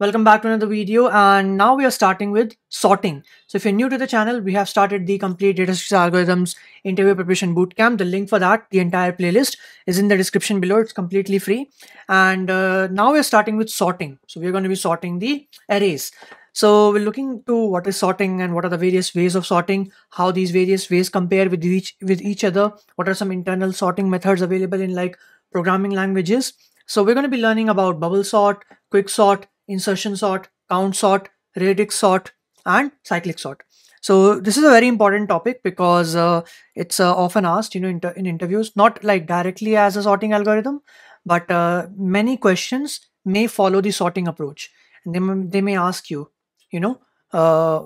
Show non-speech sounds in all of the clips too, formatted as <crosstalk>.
Welcome back to another video and now we are starting with sorting. So if you're new to the channel, we have started the complete statistics algorithms interview preparation bootcamp. The link for that, the entire playlist is in the description below. It's completely free. And uh, now we're starting with sorting. So we're going to be sorting the arrays. So we're looking to what is sorting and what are the various ways of sorting, how these various ways compare with each with each other, what are some internal sorting methods available in like programming languages. So we're going to be learning about bubble sort, quick sort, insertion sort, count sort, radix sort, and cyclic sort. So this is a very important topic because uh, it's uh, often asked, you know, in, in interviews, not like directly as a sorting algorithm, but uh, many questions may follow the sorting approach. And they they may ask you, you know, uh,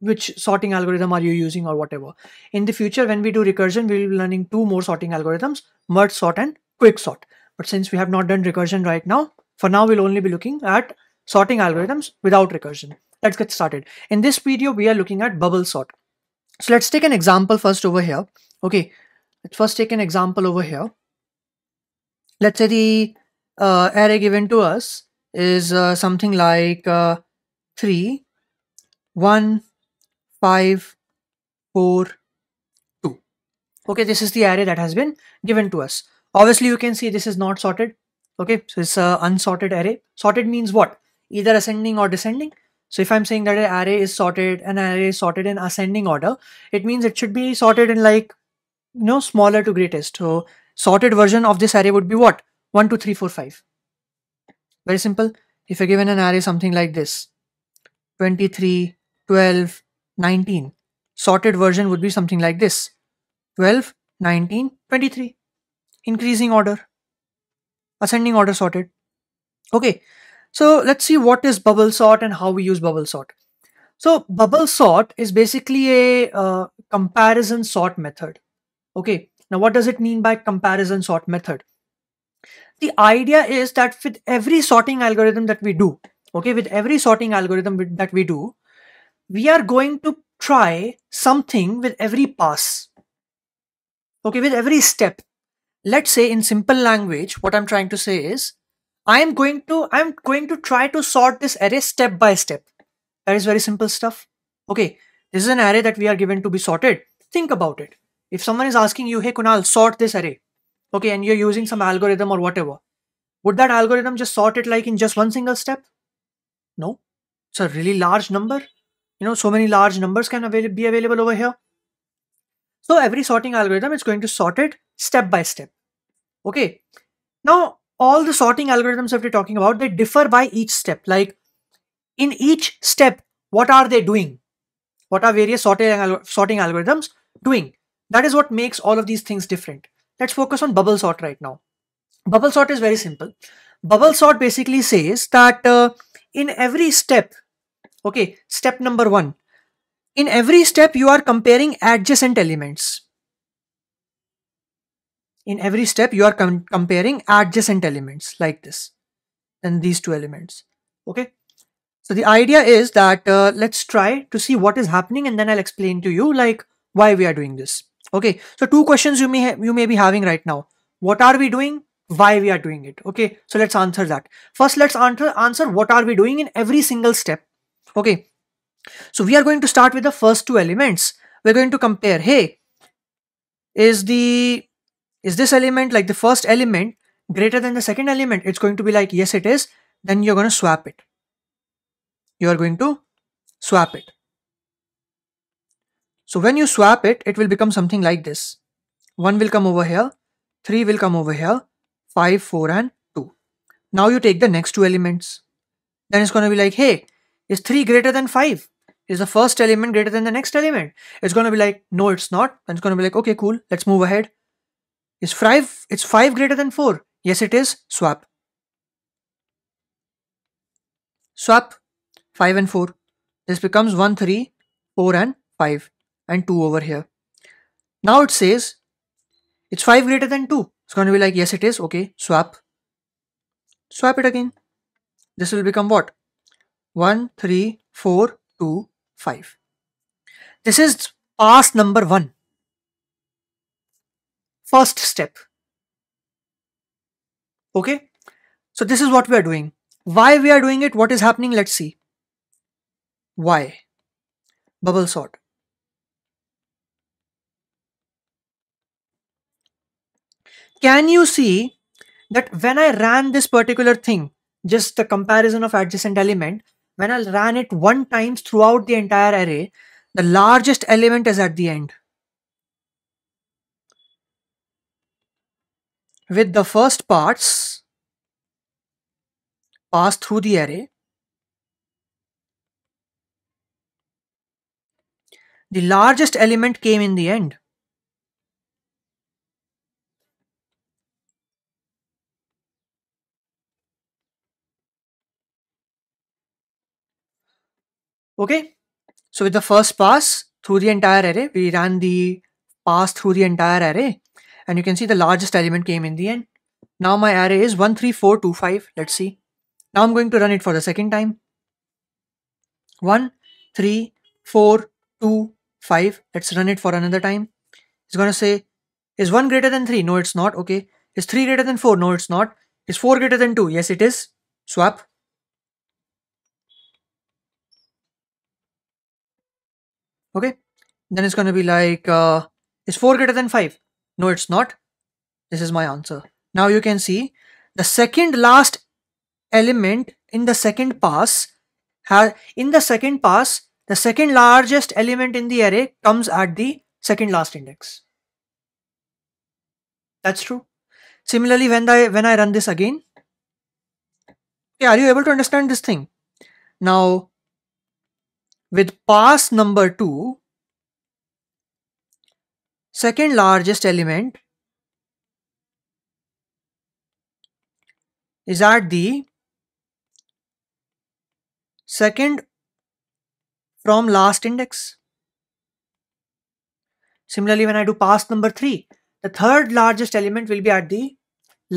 which sorting algorithm are you using or whatever. In the future, when we do recursion, we'll be learning two more sorting algorithms, merge sort and quick sort. But since we have not done recursion right now, for now we'll only be looking at sorting algorithms without recursion. Let's get started. In this video, we are looking at bubble sort. So let's take an example first over here. Okay, let's first take an example over here. Let's say the uh, array given to us is uh, something like uh, 3, 1, 5, 4, 2. Okay, this is the array that has been given to us. Obviously, you can see this is not sorted. Okay, so it's an unsorted array. Sorted means what? either ascending or descending. So if I'm saying that an array is sorted, an array is sorted in ascending order, it means it should be sorted in like, you know, smaller to greatest. So sorted version of this array would be what? 1, 2, 3, 4, 5. Very simple. If you're given an array something like this, 23, 12, 19. Sorted version would be something like this, 12, 19, 23. Increasing order. Ascending order sorted. Okay, so let's see what is bubble sort and how we use bubble sort. So bubble sort is basically a uh, comparison sort method. Okay, now what does it mean by comparison sort method? The idea is that with every sorting algorithm that we do, okay, with every sorting algorithm that we do, we are going to try something with every pass. Okay, with every step. Let's say in simple language, what I'm trying to say is I am going to I'm going to try to sort this array step by step. That is very simple stuff. Okay, this is an array that we are given to be sorted. Think about it. If someone is asking you, hey Kunal, sort this array, okay, and you're using some algorithm or whatever, would that algorithm just sort it like in just one single step? No. It's a really large number. You know, so many large numbers can avail be available over here. So every sorting algorithm is going to sort it step by step. Okay. Now, all the sorting algorithms that we're talking about, they differ by each step. Like in each step, what are they doing? What are various sorting, sorting algorithms doing? That is what makes all of these things different. Let's focus on bubble sort right now. Bubble sort is very simple. Bubble sort basically says that uh, in every step, okay, step number one, in every step you are comparing adjacent elements in every step you are com comparing adjacent elements like this and these two elements okay so the idea is that uh, let's try to see what is happening and then I'll explain to you like why we are doing this okay so two questions you may you may be having right now what are we doing why we are doing it okay so let's answer that first let's answer answer what are we doing in every single step okay so we are going to start with the first two elements we're going to compare hey is the is this element like the first element greater than the second element? It's going to be like, yes, it is. Then you're going to swap it. You are going to swap it. So when you swap it, it will become something like this. 1 will come over here, 3 will come over here, 5, 4 and 2. Now you take the next two elements. Then it's going to be like, hey, is 3 greater than 5? Is the first element greater than the next element? It's going to be like, no, it's not. And it's going to be like, okay, cool, let's move ahead. Is 5 it's 5 greater than 4? Yes it is. Swap. Swap 5 and 4. This becomes 1 3 4 and 5 and 2 over here. Now it says it's 5 greater than 2. It's going to be like yes it is. Okay. Swap. Swap it again. This will become what? 1 3 4 2 5. This is past number 1 first step. Okay, so this is what we are doing. Why we are doing it, what is happening, let's see. Why? Bubble sort. Can you see that when I ran this particular thing, just the comparison of adjacent element, when I ran it one times throughout the entire array, the largest element is at the end. with the first parts passed through the array. The largest element came in the end. Okay, so with the first pass through the entire array, we ran the pass through the entire array and you can see the largest element came in the end. Now my array is 13425, let's see. Now I'm going to run it for the second time. One, three, let's run it for another time. It's going to say, is 1 greater than 3? No, it's not, okay. Is 3 greater than 4? No, it's not. Is 4 greater than 2? Yes, it is. Swap. Okay. Then it's going to be like, uh, is 4 greater than 5? No, it's not. This is my answer. Now you can see the second last element in the second pass in the second pass the second largest element in the array comes at the second last index that's true similarly when i when i run this again okay, are you able to understand this thing now with pass number 2 second largest element is at the second from last index. Similarly, when I do pass number 3, the third largest element will be at the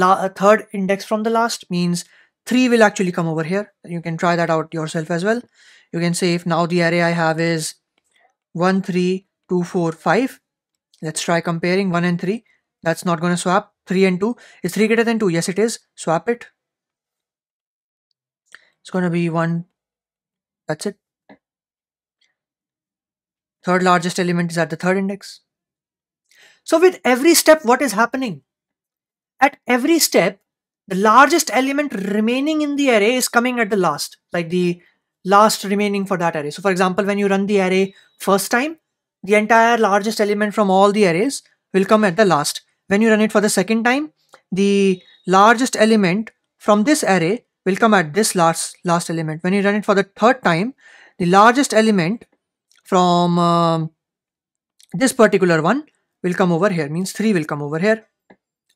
uh, third index from the last means 3 will actually come over here. You can try that out yourself as well. You can say if now the array I have is 1, 3, 2, 4, 5 Let's try comparing 1 and 3. That's not going to swap. 3 and 2. Is 3 greater than 2? Yes, it is. Swap it. It's going to be 1. That's it. Third largest element is at the third index. So with every step, what is happening? At every step, the largest element remaining in the array is coming at the last, like the last remaining for that array. So for example, when you run the array first time, the entire largest element from all the arrays will come at the last. When you run it for the second time, the largest element from this array will come at this last, last element. When you run it for the third time, the largest element from uh, this particular one will come over here, means 3 will come over here.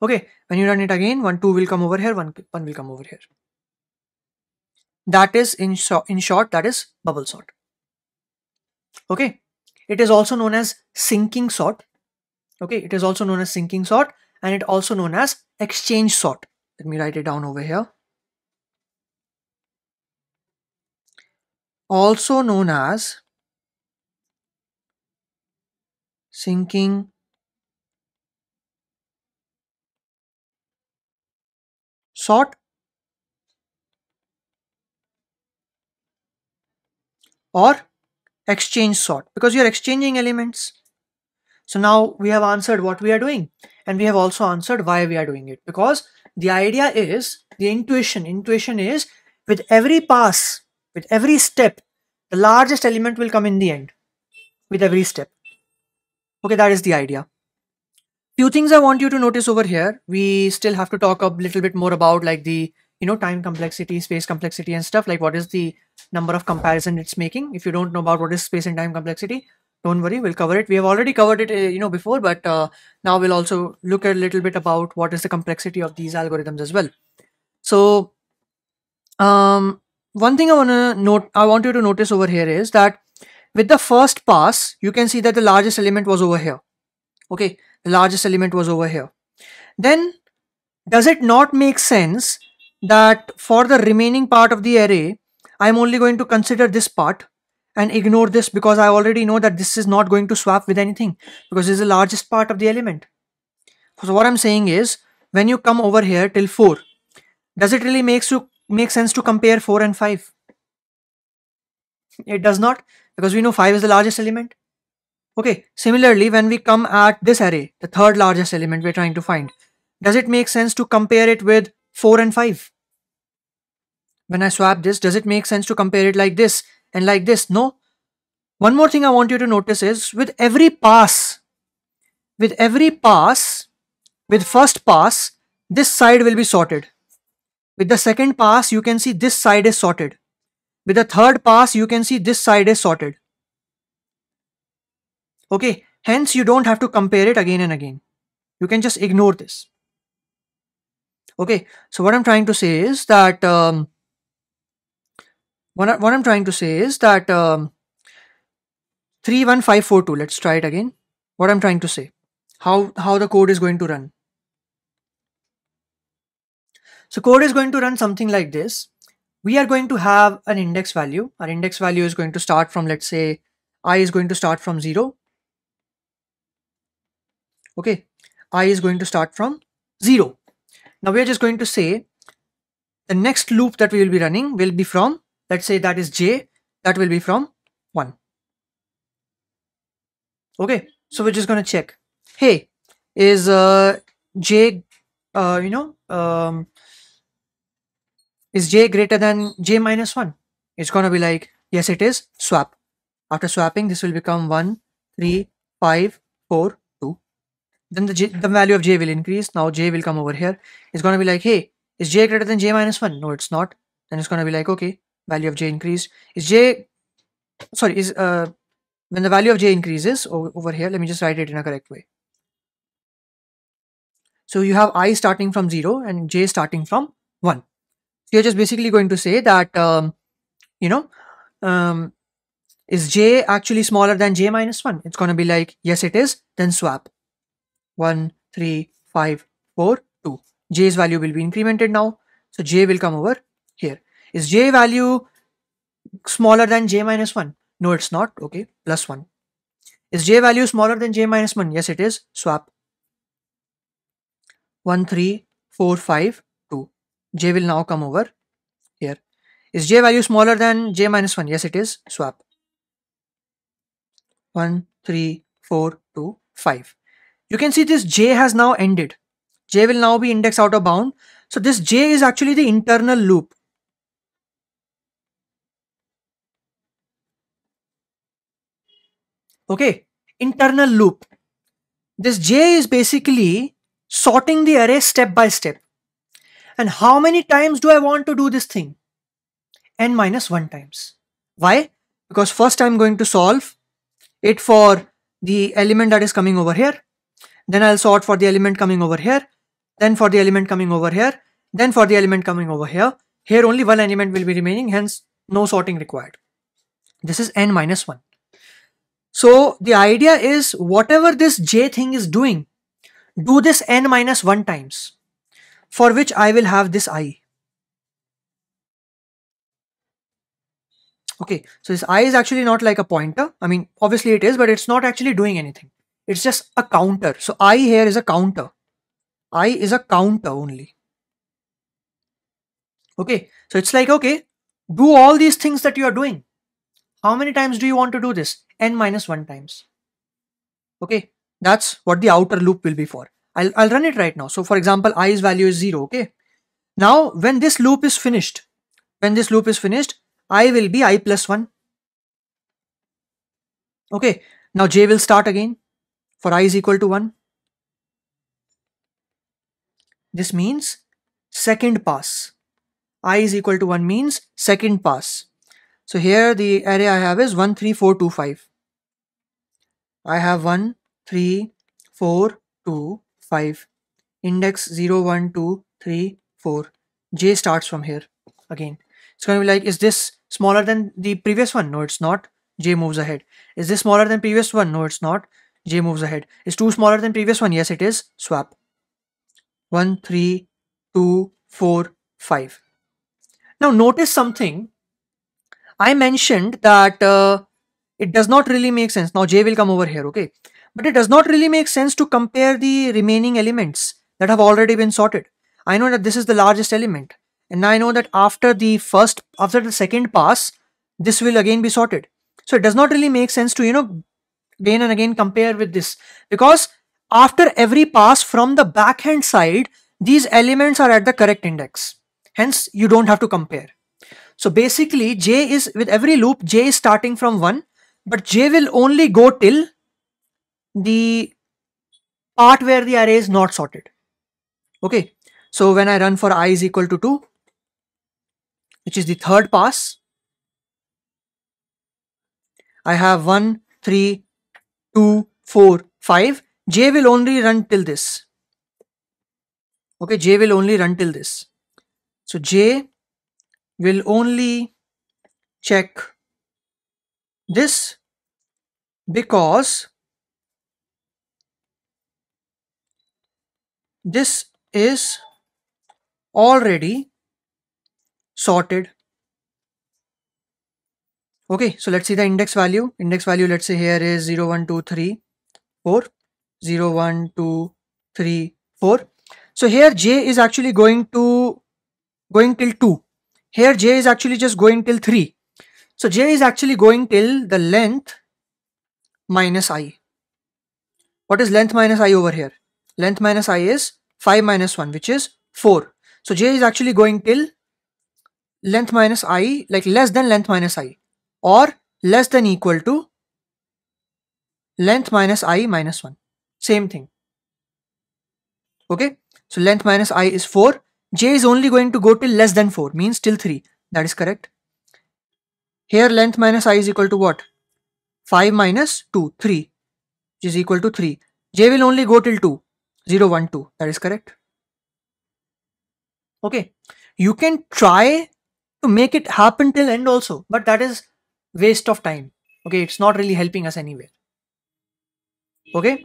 Okay, when you run it again, 1, 2 will come over here, 1, 1 will come over here. That is, in, so in short, that is bubble sort. Okay. It is also known as sinking sort. Okay, it is also known as sinking sort and it also known as exchange sort. Let me write it down over here. Also known as sinking sort or exchange sort because you're exchanging elements. So now we have answered what we are doing and we have also answered why we are doing it because the idea is the intuition. Intuition is with every pass, with every step, the largest element will come in the end with every step. Okay, that is the idea. Few things I want you to notice over here. We still have to talk a little bit more about like the, you know, time complexity, space complexity and stuff like what is the number of comparison it's making. If you don't know about what is space and time complexity, don't worry, we'll cover it. We have already covered it, uh, you know, before, but uh, now we'll also look a little bit about what is the complexity of these algorithms as well. So, um, one thing I want to note, I want you to notice over here is that with the first pass, you can see that the largest element was over here. Okay, the largest element was over here. Then, does it not make sense that for the remaining part of the array, I'm only going to consider this part and ignore this because I already know that this is not going to swap with anything because this is the largest part of the element. So what I'm saying is when you come over here till 4, does it really makes you make sense to compare 4 and 5? It does not because we know 5 is the largest element. Okay, similarly when we come at this array, the third largest element we're trying to find, does it make sense to compare it with 4 and 5? When I swap this, does it make sense to compare it like this and like this? No. One more thing I want you to notice is with every pass, with every pass, with first pass, this side will be sorted. With the second pass, you can see this side is sorted. With the third pass, you can see this side is sorted. Okay, hence you don't have to compare it again and again. You can just ignore this. Okay, so what I'm trying to say is that um, what, what I'm trying to say is that um, 31542, let's try it again. What I'm trying to say, how, how the code is going to run. So code is going to run something like this. We are going to have an index value. Our index value is going to start from, let's say, i is going to start from 0. Okay, i is going to start from 0. Now we are just going to say the next loop that we will be running will be from let's say that is j that will be from 1 okay so we're just going to check hey is uh, j uh, you know um, is j greater than j minus 1 it's going to be like yes it is swap after swapping this will become 1 3 5 4 then the, j, the value of j will increase now j will come over here it's going to be like hey is j greater than j minus 1 no it's not then it's going to be like okay value of j increased is j sorry is uh, when the value of j increases over, over here let me just write it in a correct way so you have i starting from 0 and j starting from 1 so you're just basically going to say that um, you know um, is j actually smaller than j minus 1 it's going to be like yes it is then swap 1 3 5 4 2 j's value will be incremented now so j will come over is j value smaller than j minus 1? No, it's not. Okay, plus 1. Is j value smaller than j minus 1? Yes, it is. Swap. 1, 3, 4, 5, 2. j will now come over here. Is j value smaller than j minus 1? Yes, it is. Swap. 1, 3, 4, 2, 5. You can see this j has now ended. j will now be indexed out of bound. So this j is actually the internal loop. okay internal loop this j is basically sorting the array step by step and how many times do i want to do this thing n minus 1 times why because first i'm going to solve it for the element that is coming over here then i'll sort for the element coming over here then for the element coming over here then for the element coming over here here only one element will be remaining hence no sorting required this is n minus 1 so the idea is whatever this j thing is doing, do this n minus 1 times for which I will have this i. Okay, so this i is actually not like a pointer. I mean, obviously it is, but it's not actually doing anything. It's just a counter. So i here is a counter. i is a counter only. Okay, so it's like, okay, do all these things that you are doing how many times do you want to do this? n minus 1 times. Okay, that's what the outer loop will be for. I'll, I'll run it right now. So for example, i's value is 0, okay? Now, when this loop is finished, when this loop is finished, i will be i plus 1. Okay, now j will start again for i is equal to 1. This means second pass. i is equal to 1 means second pass. So here the array I have is 1, 3, 4, 2, 5. I have 1, 3, 4, 2, 5. Index 0, 1, 2, 3, 4. J starts from here again. It's going to be like, is this smaller than the previous one? No, it's not. J moves ahead. Is this smaller than previous one? No, it's not. J moves ahead. Is 2 smaller than previous one? Yes, it is. Swap. 1, 3, 2, 4, 5. Now notice something I mentioned that uh, it does not really make sense. Now J will come over here, okay? But it does not really make sense to compare the remaining elements that have already been sorted. I know that this is the largest element. And I know that after the first, after the second pass, this will again be sorted. So it does not really make sense to, you know, again and again compare with this. Because after every pass from the backhand side, these elements are at the correct index. Hence, you don't have to compare. So basically j is with every loop j is starting from 1 but j will only go till the part where the array is not sorted. Okay, so when I run for i is equal to 2 which is the third pass I have 1, 3, 2, 4, 5 j will only run till this okay j will only run till this so j will only check this because this is already sorted okay so let's see the index value index value let's say here is 0 1 2 3 4 0 1 2 3 4 so here j is actually going to going till 2 here j is actually just going till 3. So j is actually going till the length minus i. What is length minus i over here? Length minus i is 5 minus 1 which is 4. So j is actually going till length minus i like less than length minus i or less than equal to length minus i minus 1. Same thing. Okay. So length minus i is 4 j is only going to go till less than 4 means till 3 that is correct here length minus i is equal to what 5 minus 2 3 which is equal to 3 j will only go till 2 0 1 2 that is correct okay you can try to make it happen till end also but that is waste of time okay it's not really helping us anywhere okay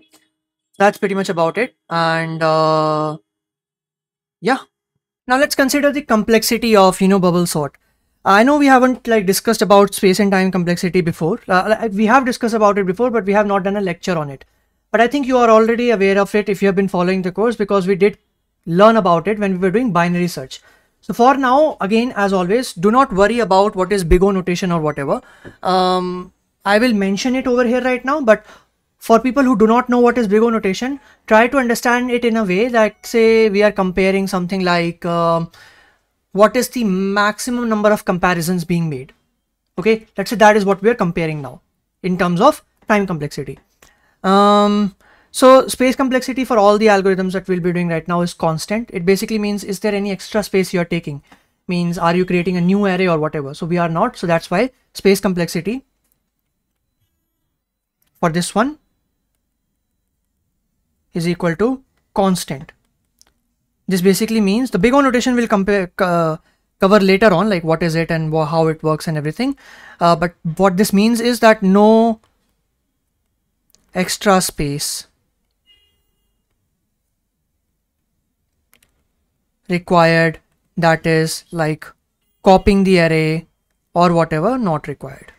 that's pretty much about it and uh yeah now let's consider the complexity of, you know, bubble sort. I know we haven't like discussed about space and time complexity before. Uh, uh, we have discussed about it before, but we have not done a lecture on it. But I think you are already aware of it if you have been following the course because we did learn about it when we were doing binary search. So for now, again, as always, do not worry about what is big O notation or whatever. Um, I will mention it over here right now, but for people who do not know what is Big O notation, try to understand it in a way that say we are comparing something like uh, what is the maximum number of comparisons being made. Okay, let's say that is what we are comparing now in terms of time complexity. Um, so space complexity for all the algorithms that we'll be doing right now is constant. It basically means is there any extra space you're taking? Means are you creating a new array or whatever? So we are not. So that's why space complexity for this one is equal to constant. This basically means the big O notation will compare, uh, cover later on, like what is it and how it works and everything. Uh, but what this means is that no extra space required that is like copying the array or whatever not required.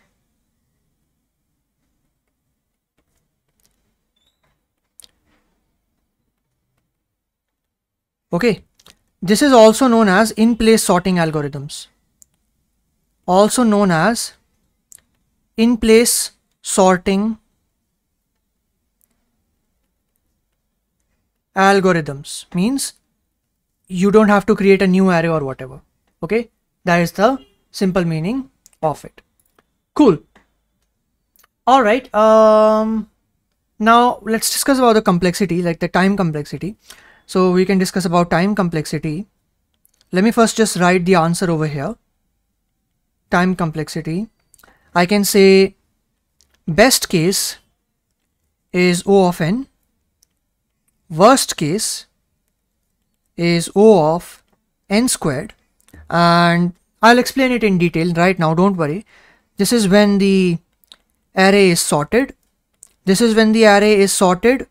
Okay, this is also known as in-place sorting algorithms. Also known as in-place sorting algorithms means you don't have to create a new array or whatever. Okay, that is the simple meaning of it. Cool. All right. Um, now let's discuss about the complexity, like the time complexity. So we can discuss about time complexity. Let me first just write the answer over here. Time complexity. I can say best case is O of n. Worst case is O of n squared. And I'll explain it in detail right now. Don't worry. This is when the array is sorted. This is when the array is sorted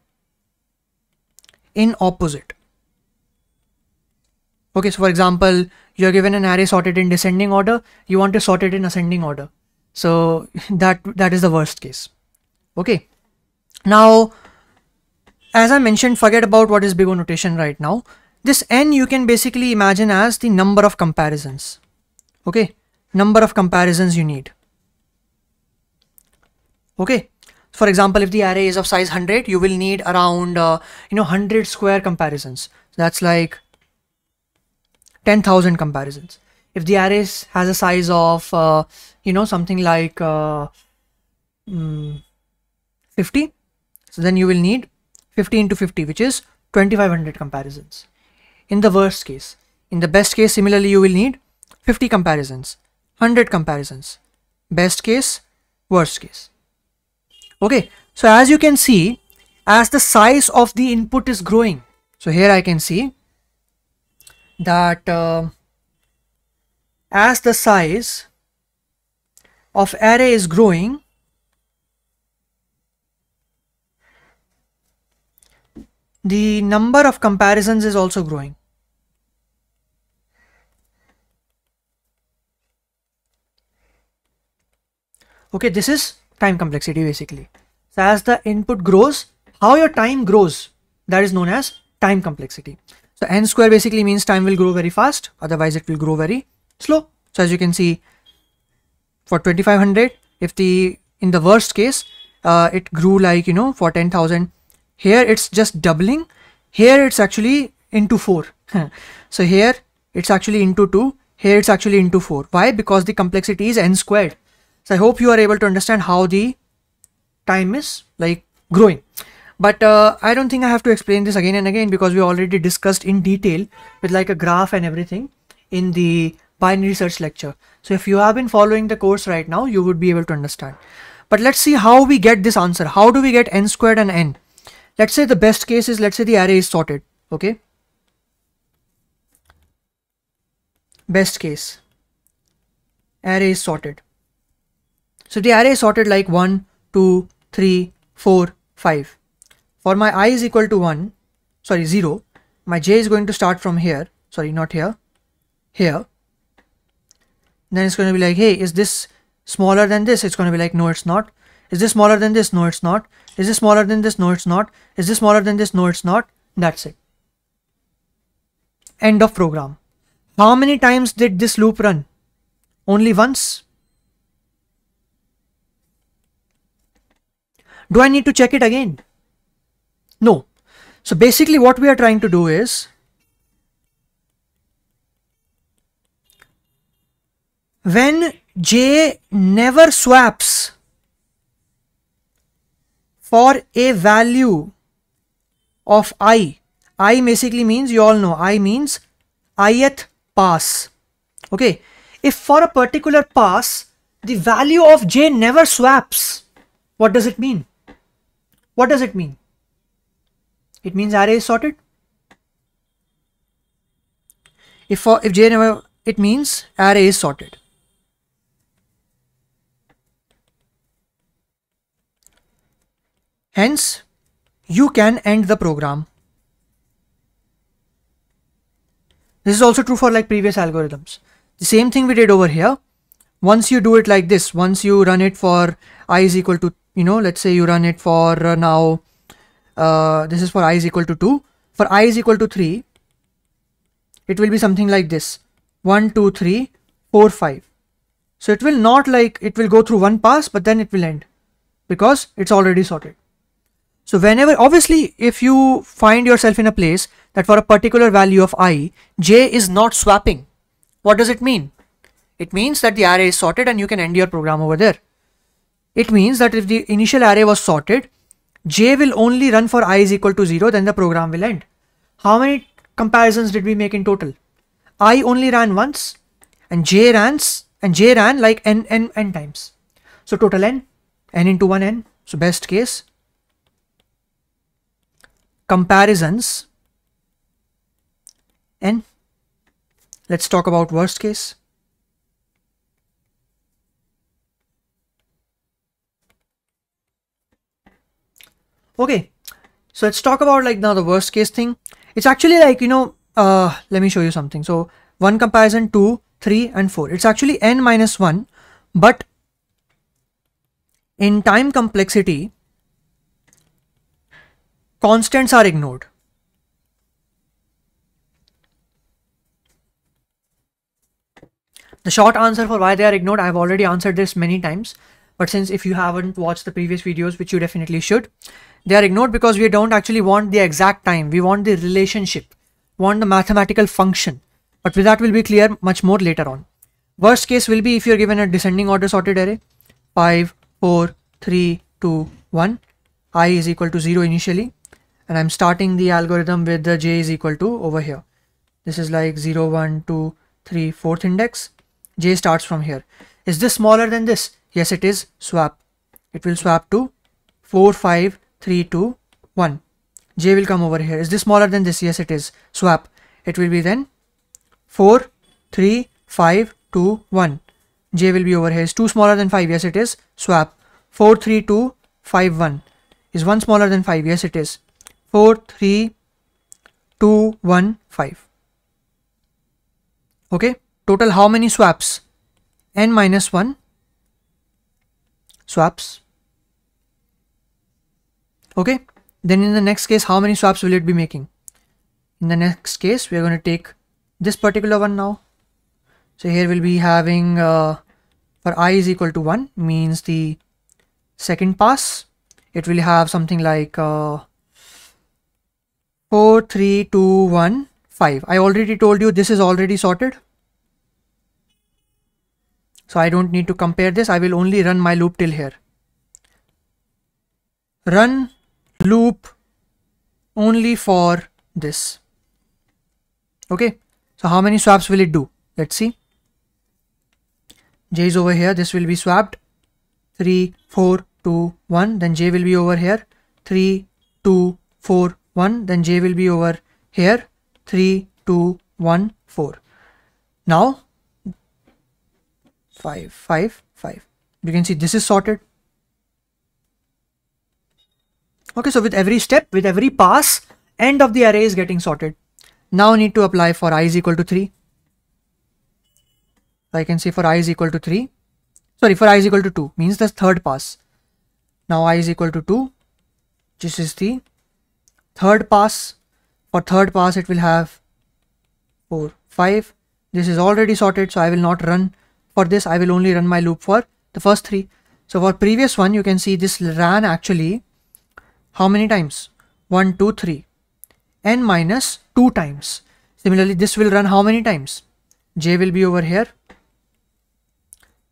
in opposite. Okay, so for example, you're given an array sorted in descending order, you want to sort it in ascending order. So <laughs> that that is the worst case. Okay. Now, as I mentioned, forget about what is big O notation right now. This n you can basically imagine as the number of comparisons. Okay, number of comparisons you need. Okay, for example, if the array is of size 100, you will need around, uh, you know, 100 square comparisons. So that's like 10,000 comparisons. If the array has a size of, uh, you know, something like uh, mm, 50, so then you will need 50 into 50, which is 2500 comparisons. In the worst case, in the best case, similarly, you will need 50 comparisons, 100 comparisons, best case, worst case okay so as you can see as the size of the input is growing so here I can see that uh, as the size of array is growing the number of comparisons is also growing okay this is time complexity basically. So as the input grows, how your time grows, that is known as time complexity. So n square basically means time will grow very fast, otherwise it will grow very slow. So as you can see, for 2500, if the in the worst case, uh, it grew like you know for 10,000. Here it's just doubling. Here it's actually into four. <laughs> so here it's actually into two. Here it's actually into four. Why? Because the complexity is n squared. So I hope you are able to understand how the time is like growing. But uh, I don't think I have to explain this again and again because we already discussed in detail with like a graph and everything in the binary search lecture. So if you have been following the course right now, you would be able to understand. But let's see how we get this answer. How do we get n squared and n? Let's say the best case is let's say the array is sorted. Okay. Best case. Array is sorted. So the array is sorted like 1, 2, 3, 4, 5. For my i is equal to 1, sorry 0, my j is going to start from here, sorry not here, here. Then it's going to be like, hey, is this smaller than this? It's going to be like, no, it's not. Is this smaller than this? No, it's not. Is this smaller than this? No, it's not. Is this smaller than this? No, it's not. That's it. End of program. How many times did this loop run? Only once. Do I need to check it again? No. So basically what we are trying to do is when J never swaps for a value of I, I basically means you all know I means ith pass. Okay. If for a particular pass, the value of J never swaps, what does it mean? What does it mean? It means array is sorted. If for if j never it means array is sorted. Hence, you can end the program. This is also true for like previous algorithms. The same thing we did over here. Once you do it like this, once you run it for i is equal to you know, let's say you run it for uh, now, uh, this is for i is equal to 2. For i is equal to 3, it will be something like this 1, 2, 3, 4, 5. So it will not like, it will go through one pass, but then it will end because it's already sorted. So whenever, obviously, if you find yourself in a place that for a particular value of i, j is not swapping, what does it mean? It means that the array is sorted and you can end your program over there. It means that if the initial array was sorted, j will only run for i is equal to 0, then the program will end. How many comparisons did we make in total? i only ran once and j ran, and j ran like n, n, n times. So total n, n into 1 n. So best case, comparisons n. Let's talk about worst case. Okay, so let's talk about like now the worst case thing. It's actually like, you know, uh, let me show you something. So one comparison, two, three and four. It's actually n minus one, but in time complexity, constants are ignored. The short answer for why they are ignored, I've already answered this many times. But since if you haven't watched the previous videos, which you definitely should, they are ignored because we don't actually want the exact time. We want the relationship, want the mathematical function. But with that will be clear much more later on. Worst case will be if you're given a descending order sorted array, 5, 4, 3, 2, 1. i is equal to 0 initially. And I'm starting the algorithm with the j is equal to over here. This is like 0, 1, 2, 3, 4th index. j starts from here. Is this smaller than this? Yes, it is swap. It will swap to 4, 5, 3, 2, 1. J will come over here. Is this smaller than this? Yes, it is. Swap. It will be then 4, 3, 5, 2, 1. J will be over here. Is 2 smaller than 5? Yes, it is. Swap. 4, 3, 2, 5, 1. Is 1 smaller than 5? Yes, it is. 4, 3, 2, 1, 5. Okay. Total how many swaps? N minus 1 swaps okay then in the next case how many swaps will it be making in the next case we are going to take this particular one now so here we'll be having uh, for i is equal to 1 means the second pass it will have something like uh, 4 3 2 1 5 i already told you this is already sorted so I don't need to compare this. I will only run my loop till here. Run loop only for this. Okay. So how many swaps will it do? Let's see. J is over here. This will be swapped. 3, 4, 2, 1. Then J will be over here. 3, 2, 4, 1. Then J will be over here. 3, 2, 1, 4. Now 5, 5, 5. You can see this is sorted. Okay, so with every step, with every pass, end of the array is getting sorted. Now need to apply for i is equal to 3. I can say for i is equal to 3. Sorry, for i is equal to 2 means the third pass. Now i is equal to 2. This is the third pass. For third pass, it will have 4, 5. This is already sorted, so I will not run for this, I will only run my loop for the first three. So for previous one, you can see this ran actually how many times? 1, 2, 3. n minus 2 times. Similarly, this will run how many times? j will be over here.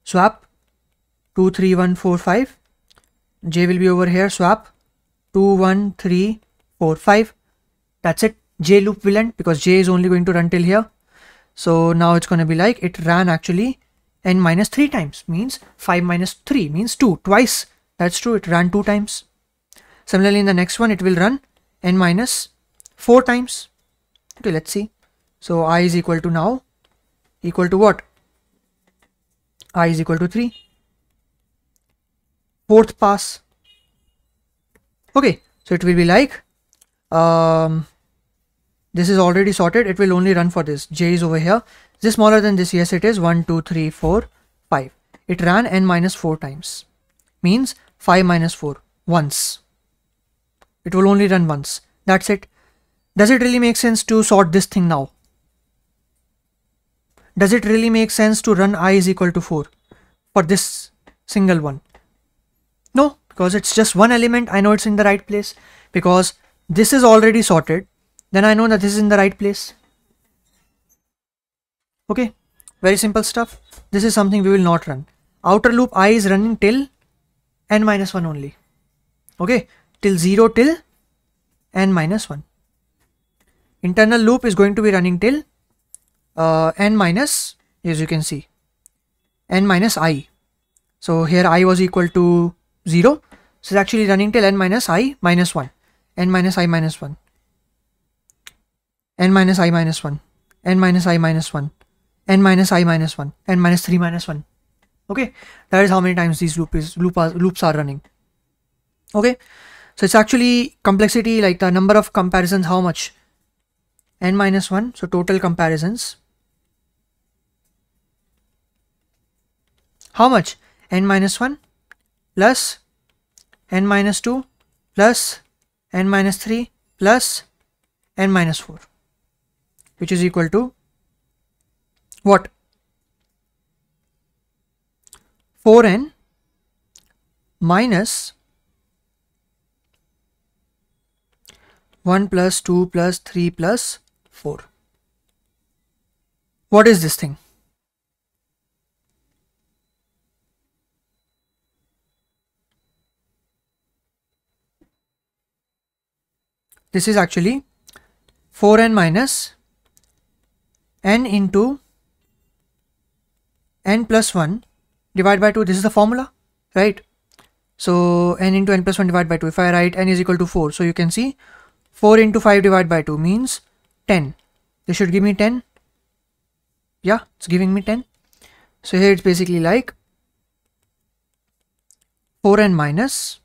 Swap 2, 3, 1, 4, 5. j will be over here. Swap 2, 1, 3, 4, 5. That's it. j loop will end because j is only going to run till here. So now it's going to be like it ran actually n 3 times means 5 minus 3 means 2 twice that's true it ran 2 times similarly in the next one it will run n minus 4 times okay let's see so i is equal to now equal to what i is equal to 3 fourth pass okay so it will be like um, this is already sorted it will only run for this j is over here is this smaller than this? Yes, it is. 1, 2, 3, 4, 5. It ran n minus 4 times. Means 5 minus 4. Once. It will only run once. That's it. Does it really make sense to sort this thing now? Does it really make sense to run i is equal to 4 for this single one? No, because it's just one element. I know it's in the right place because this is already sorted. Then I know that this is in the right place okay very simple stuff this is something we will not run outer loop i is running till n minus 1 only okay till 0 till n minus 1 internal loop is going to be running till uh, n minus as you can see n minus i so here i was equal to 0 so it's actually running till n minus i minus 1 n minus i minus 1 n minus i minus 1 n minus i minus 1 n minus i minus 1 n minus 3 minus 1 okay that is how many times these loop is, loop are, loops are running okay so it's actually complexity like the number of comparisons how much n minus 1 so total comparisons how much n minus 1 plus n minus 2 plus n minus 3 plus n minus 4 which is equal to what 4n minus 1 plus 2 plus 3 plus 4. What is this thing? This is actually 4n minus n into n plus 1 divided by 2. This is the formula, right? So n into n plus 1 divided by 2. If I write n is equal to 4. So you can see 4 into 5 divided by 2 means 10. This should give me 10. Yeah, it's giving me 10. So here it's basically like 4n minus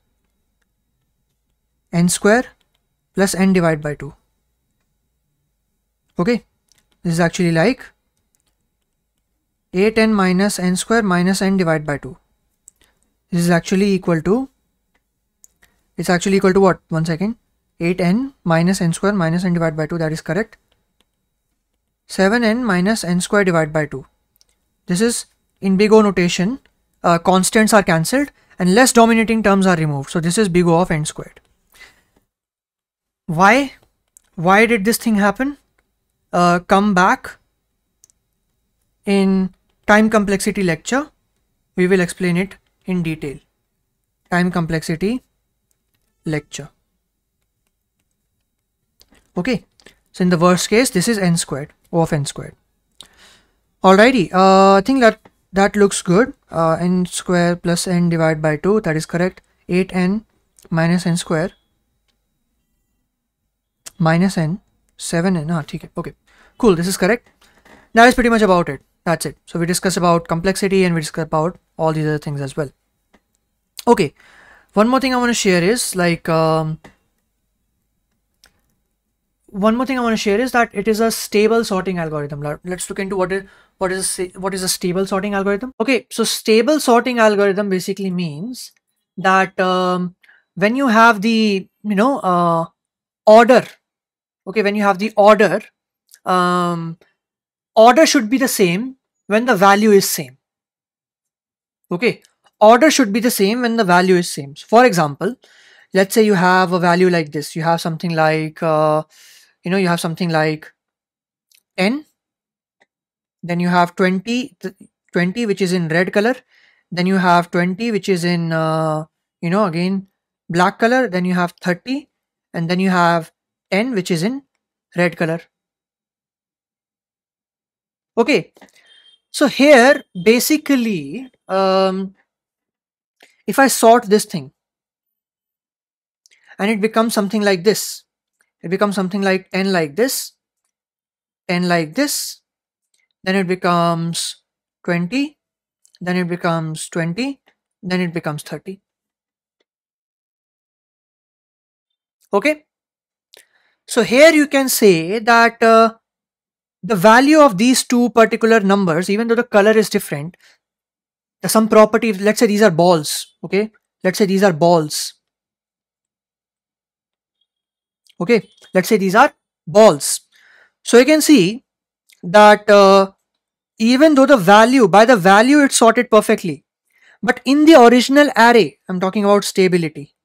n square plus n divided by 2. Okay, this is actually like 8n minus n square minus n divided by 2. This is actually equal to, it's actually equal to what? One second. 8n minus n square minus n divided by 2, that is correct. 7n minus n square divided by 2. This is in big O notation, uh, constants are cancelled and less dominating terms are removed. So this is big O of n squared. Why? Why did this thing happen? Uh, come back in time complexity lecture, we will explain it in detail. Time complexity lecture. Okay, so in the worst case, this is n squared, O of n squared. Alrighty, uh, I think that that looks good. Uh, n square plus n divided by 2, that is correct. 8n minus n square minus n, 7n, ah, okay, cool, this is correct. That is pretty much about it. That's it. So we discussed about complexity and we discussed about all these other things as well. Okay, one more thing I want to share is like um, one more thing I want to share is that it is a stable sorting algorithm. Let's look into what is what is what is a stable sorting algorithm. Okay, so stable sorting algorithm basically means that um, when you have the you know uh, order, okay, when you have the order, um, order should be the same when the value is same. Okay, order should be the same when the value is same. So for example, let's say you have a value like this. You have something like, uh, you know, you have something like n. Then you have 20, 20 which is in red color. Then you have 20 which is in, uh, you know, again, black color. Then you have 30 and then you have n which is in red color okay so here basically um, if I sort this thing and it becomes something like this it becomes something like n like this n like this then it becomes 20 then it becomes 20 then it becomes 30 okay so here you can say that uh, the value of these two particular numbers, even though the color is different, some property, let's say these are balls, okay? Let's say these are balls. Okay, let's say these are balls. So you can see that uh, even though the value, by the value it's sorted perfectly, but in the original array, I'm talking about stability.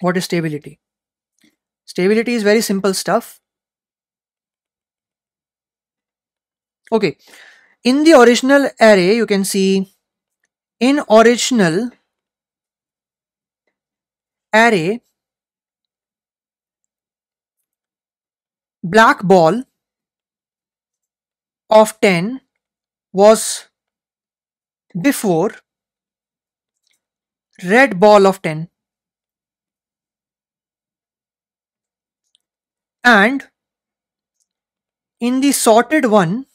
What is stability? Stability is very simple stuff. Okay, in the original array, you can see in original array, black ball of 10 was before red ball of 10 and in the sorted one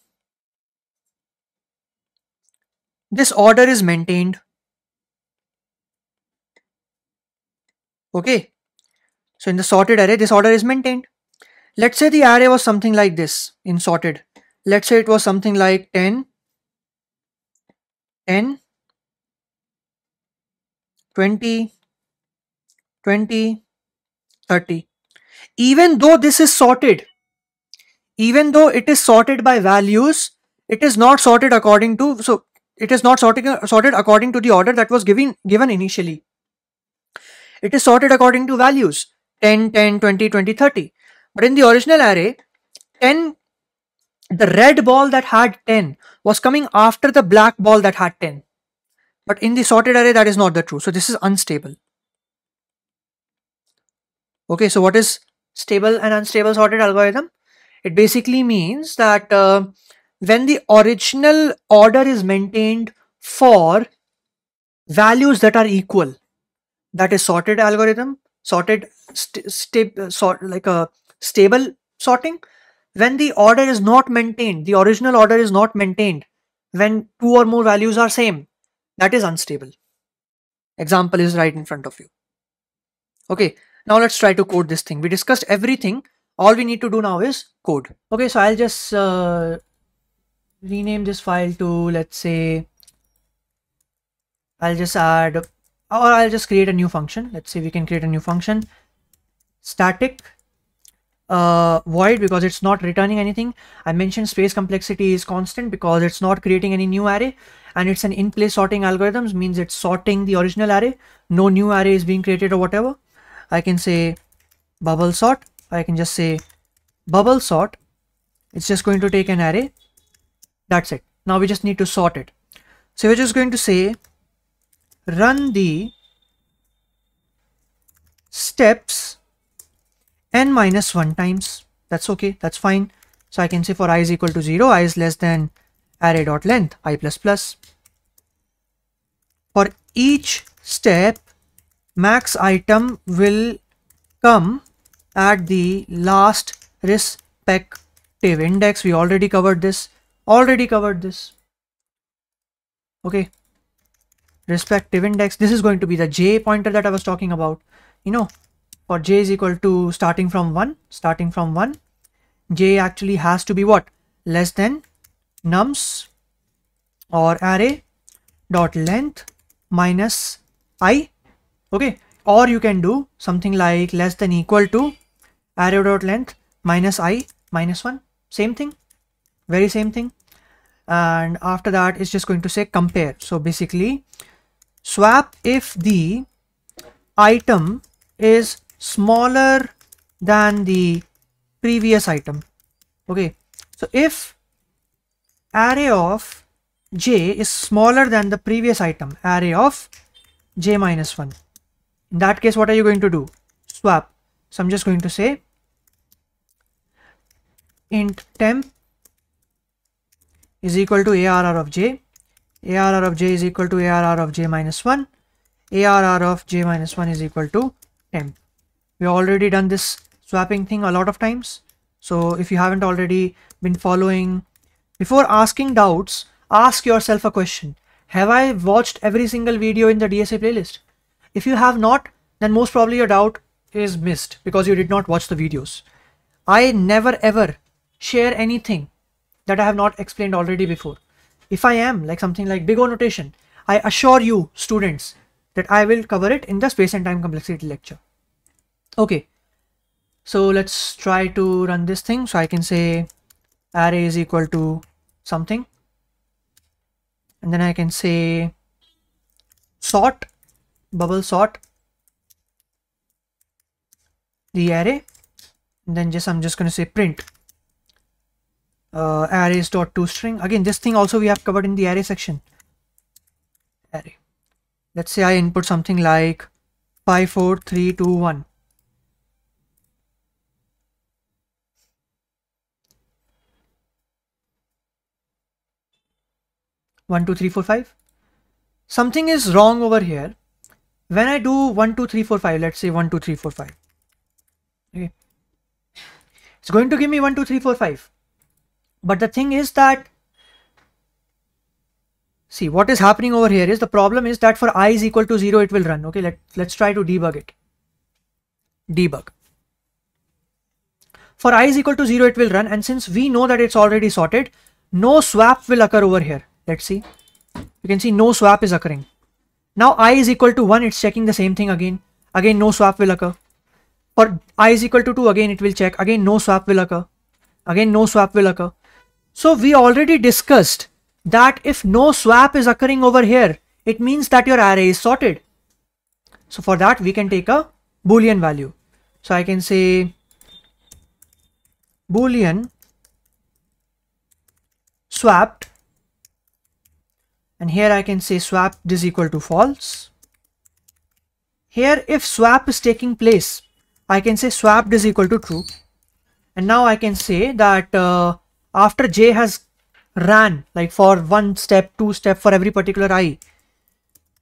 this order is maintained okay so in the sorted array this order is maintained let's say the array was something like this in sorted let's say it was something like 10 10 20 20 30 even though this is sorted, even though it is sorted by values, it is not sorted according to, so it is not sorted sorted according to the order that was given, given initially. It is sorted according to values 10, 10, 20, 20, 30. But in the original array, 10 the red ball that had 10 was coming after the black ball that had 10. But in the sorted array, that is not the true. So this is unstable. Okay, so what is stable and unstable sorted algorithm. It basically means that uh, when the original order is maintained for values that are equal, that is sorted algorithm, sorted st st sort like a stable sorting. When the order is not maintained, the original order is not maintained when two or more values are same, that is unstable. Example is right in front of you. Okay, now let's try to code this thing. We discussed everything. All we need to do now is code. Okay, so I'll just uh, rename this file to, let's say, I'll just add, or I'll just create a new function. Let's say we can create a new function, static uh, void because it's not returning anything. I mentioned space complexity is constant because it's not creating any new array and it's an in-place sorting algorithms means it's sorting the original array. No new array is being created or whatever. I can say bubble sort. I can just say bubble sort. It's just going to take an array. That's it. Now we just need to sort it. So we're just going to say run the steps n minus 1 times. That's okay. That's fine. So I can say for i is equal to 0, i is less than array dot length i plus plus. For each step max item will come at the last respective index we already covered this already covered this okay respective index this is going to be the j pointer that i was talking about you know for j is equal to starting from 1 starting from 1 j actually has to be what less than nums or array dot length minus i okay or you can do something like less than equal to array dot length minus i minus 1 same thing very same thing and after that it's just going to say compare so basically swap if the item is smaller than the previous item okay so if array of j is smaller than the previous item array of j minus 1 in that case what are you going to do swap so i'm just going to say int temp is equal to arr of j arr of j is equal to arr of j minus 1 arr of j minus 1 is equal to temp we already done this swapping thing a lot of times so if you haven't already been following before asking doubts ask yourself a question have i watched every single video in the dsa playlist if you have not, then most probably your doubt is missed because you did not watch the videos. I never ever share anything that I have not explained already before. If I am like something like big O notation, I assure you students that I will cover it in the space and time complexity lecture. Okay, so let's try to run this thing. So I can say array is equal to something and then I can say sort bubble sort the array then just I'm just going to say print uh, arrays dot string again this thing also we have covered in the array section array let's say I input something like 5 4 3 2 1 1 2 3 4 5 something is wrong over here when I do 1, 2, 3, 4, 5, let's say 1, 2, 3, 4, 5. Okay. It's going to give me 1, 2, 3, 4, 5. But the thing is that, see what is happening over here is the problem is that for i is equal to 0, it will run. Okay, let, let's try to debug it. Debug. For i is equal to 0, it will run. And since we know that it's already sorted, no swap will occur over here. Let's see. You can see no swap is occurring. Now i is equal to 1, it's checking the same thing again. Again, no swap will occur. For i is equal to 2, again it will check. Again, no swap will occur. Again, no swap will occur. So we already discussed that if no swap is occurring over here, it means that your array is sorted. So for that, we can take a boolean value. So I can say boolean swapped and here I can say swap is equal to false. Here if swap is taking place, I can say swap is equal to true. And now I can say that uh, after j has ran like for one step, two step for every particular i,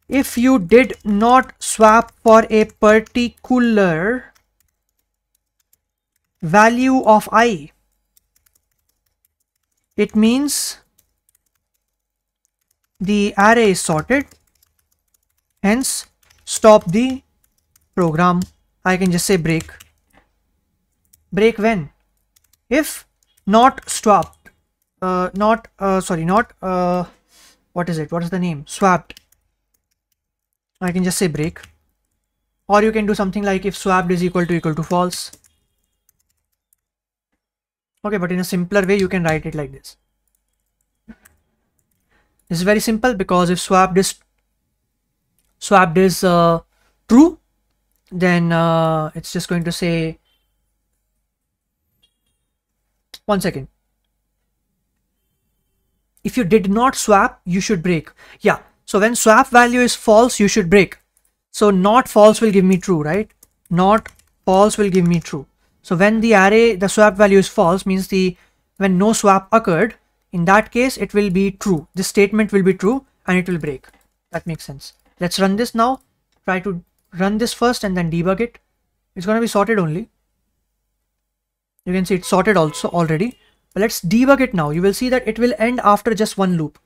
if you did not swap for a particular value of i, it means the array is sorted hence stop the program I can just say break break when if not swapped uh, not uh, sorry not uh, what is it what is the name swapped I can just say break or you can do something like if swapped is equal to equal to false okay but in a simpler way you can write it like this this is very simple because if swapped is swapped is uh, true, then uh, it's just going to say one second. If you did not swap, you should break. Yeah. So when swap value is false, you should break. So not false will give me true, right? Not false will give me true. So when the array, the swap value is false means the when no swap occurred, in that case, it will be true. This statement will be true and it will break. That makes sense. Let's run this now. Try to run this first and then debug it. It's going to be sorted only. You can see it's sorted also already. But let's debug it now. You will see that it will end after just one loop.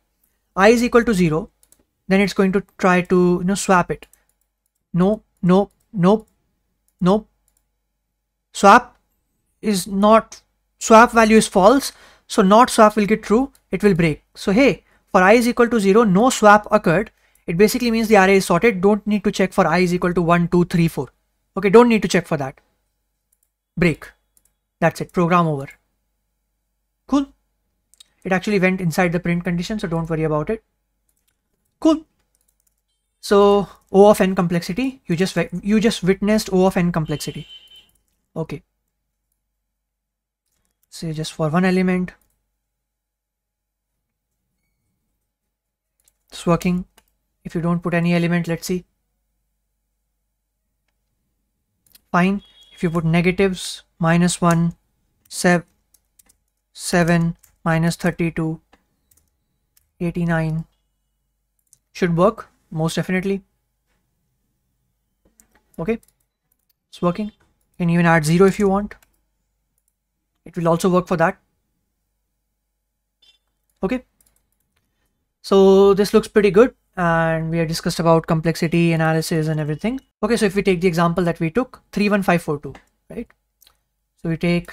i is equal to 0. Then it's going to try to you know swap it. No, no, no, no. Swap is not swap value is false so not swap will get true, it will break. So hey, for i is equal to 0, no swap occurred. It basically means the array is sorted. Don't need to check for i is equal to 1, 2, 3, 4. Okay, don't need to check for that. Break. That's it, program over. Cool. It actually went inside the print condition, so don't worry about it. Cool. So O of n complexity, you just you just witnessed O of n complexity. Okay. Say so just for one element, It's working. If you don't put any element, let's see. Fine. If you put negatives, minus 1, sev 7, minus 32, 89. Should work, most definitely. Okay. It's working. You can even add 0 if you want. It will also work for that. Okay. So this looks pretty good and we have discussed about complexity analysis and everything. Okay, so if we take the example that we took 31542, right? So we take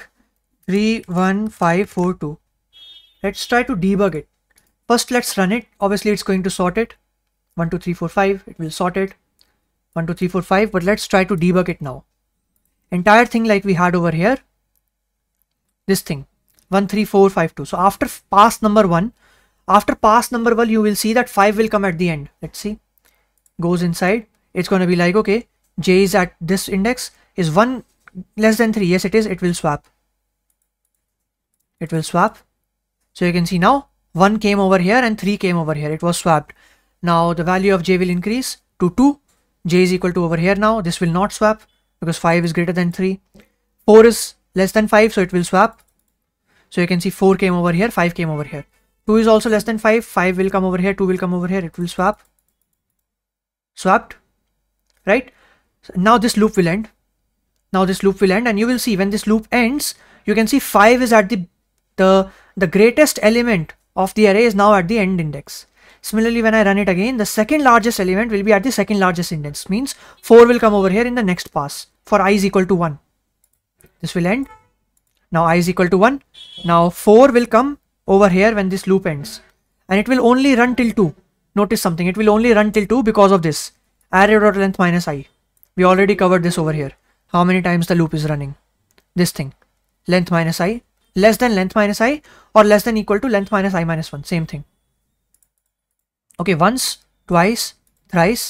31542. Let's try to debug it. First, let's run it. Obviously, it's going to sort it. 1, 2, 3, 4, 5. It will sort it. 1, 2, 3, 4, 5. But let's try to debug it now. Entire thing like we had over here. This thing. 1, 3, 4, 5, 2. So after pass number 1, after pass number 1, you will see that 5 will come at the end. Let's see. Goes inside. It's going to be like, okay, j is at this index. Is 1 less than 3? Yes, it is. It will swap. It will swap. So you can see now 1 came over here and 3 came over here. It was swapped. Now the value of j will increase to 2. j is equal to over here now. This will not swap because 5 is greater than 3. 4 is less than 5 so it will swap. So you can see 4 came over here, 5 came over here. 2 is also less than 5 5 will come over here 2 will come over here it will swap swapped right so now this loop will end now this loop will end and you will see when this loop ends you can see 5 is at the the the greatest element of the array is now at the end index similarly when i run it again the second largest element will be at the second largest index means 4 will come over here in the next pass for i is equal to 1 this will end now i is equal to 1 now 4 will come over here when this loop ends and it will only run till 2 notice something it will only run till 2 because of this array length minus i we already covered this over here how many times the loop is running this thing length minus i less than length minus i or less than equal to length minus i minus 1 same thing okay once twice thrice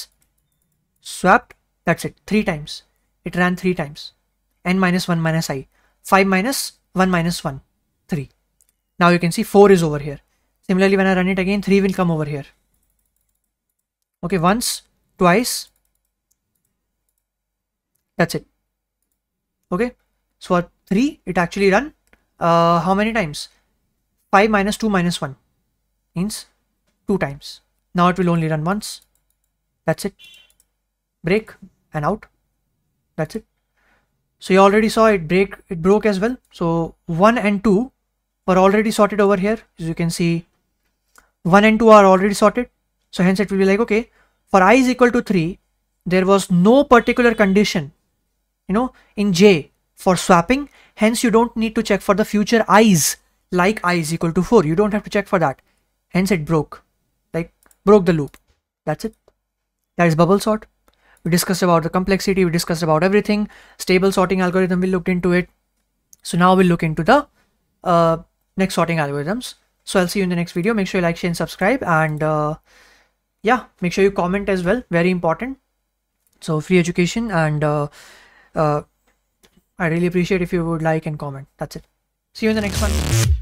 swapped that's it three times it ran three times n minus 1 minus i 5 minus 1 minus 1 3 now you can see 4 is over here. Similarly, when I run it again, 3 will come over here. Okay, once, twice. That's it. Okay, so at 3, it actually run uh, how many times? 5 minus 2 minus 1 means 2 times. Now it will only run once. That's it. Break and out. That's it. So you already saw it break, it broke as well. So 1 and 2 we're already sorted over here. As you can see, 1 and 2 are already sorted. So hence it will be like, okay, for i is equal to 3, there was no particular condition, you know, in J for swapping. Hence you don't need to check for the future i's like i is equal to 4. You don't have to check for that. Hence it broke, like broke the loop. That's it. That is bubble sort. We discussed about the complexity. We discussed about everything. Stable sorting algorithm, we looked into it. So now we will look into the uh, next sorting algorithms. So I'll see you in the next video. Make sure you like, share and subscribe. And uh, yeah, make sure you comment as well. Very important. So free education and uh, uh, I really appreciate if you would like and comment. That's it. See you in the next one.